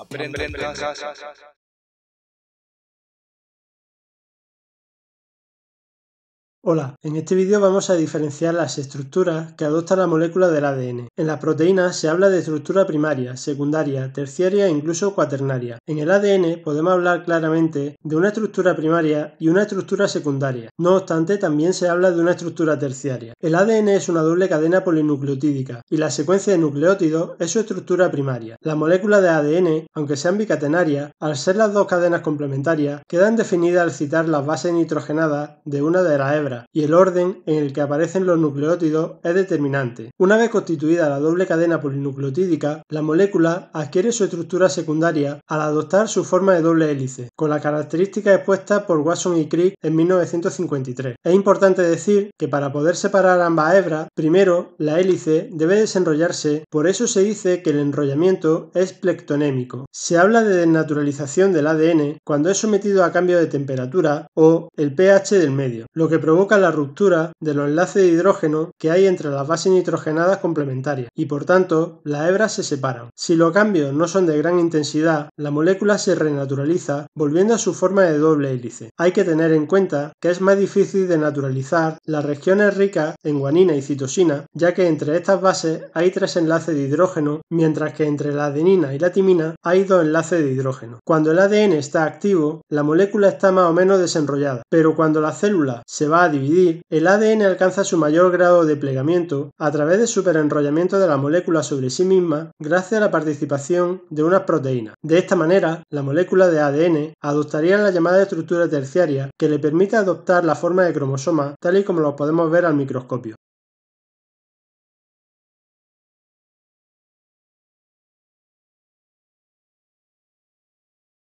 अपने Hola, en este vídeo vamos a diferenciar las estructuras que adopta la molécula del ADN. En las proteínas se habla de estructura primaria, secundaria, terciaria e incluso cuaternaria. En el ADN podemos hablar claramente de una estructura primaria y una estructura secundaria. No obstante, también se habla de una estructura terciaria. El ADN es una doble cadena polinucleotídica y la secuencia de nucleótidos es su estructura primaria. La molécula de ADN, aunque sean bicatenaria, al ser las dos cadenas complementarias, quedan definidas al citar las bases nitrogenadas de una de las hebras y el orden en el que aparecen los nucleótidos es determinante. Una vez constituida la doble cadena polinucleotídica, la molécula adquiere su estructura secundaria al adoptar su forma de doble hélice, con la característica expuesta por Watson y Crick en 1953. Es importante decir que para poder separar ambas hebras, primero la hélice debe desenrollarse, por eso se dice que el enrollamiento es plectonémico. Se habla de desnaturalización del ADN cuando es sometido a cambio de temperatura o el pH del medio, lo que provoca la ruptura de los enlaces de hidrógeno que hay entre las bases nitrogenadas complementarias y por tanto las hebra se separan. Si los cambios no son de gran intensidad, la molécula se renaturaliza volviendo a su forma de doble hélice. Hay que tener en cuenta que es más difícil de naturalizar las regiones ricas en guanina y citosina, ya que entre estas bases hay tres enlaces de hidrógeno, mientras que entre la adenina y la timina hay dos enlaces de hidrógeno. Cuando el ADN está activo, la molécula está más o menos desenrollada, pero cuando la célula se va a dividir, el ADN alcanza su mayor grado de plegamiento a través del superenrollamiento de la molécula sobre sí misma gracias a la participación de unas proteínas. De esta manera, la molécula de ADN adoptaría la llamada estructura terciaria que le permite adoptar la forma de cromosoma tal y como lo podemos ver al microscopio.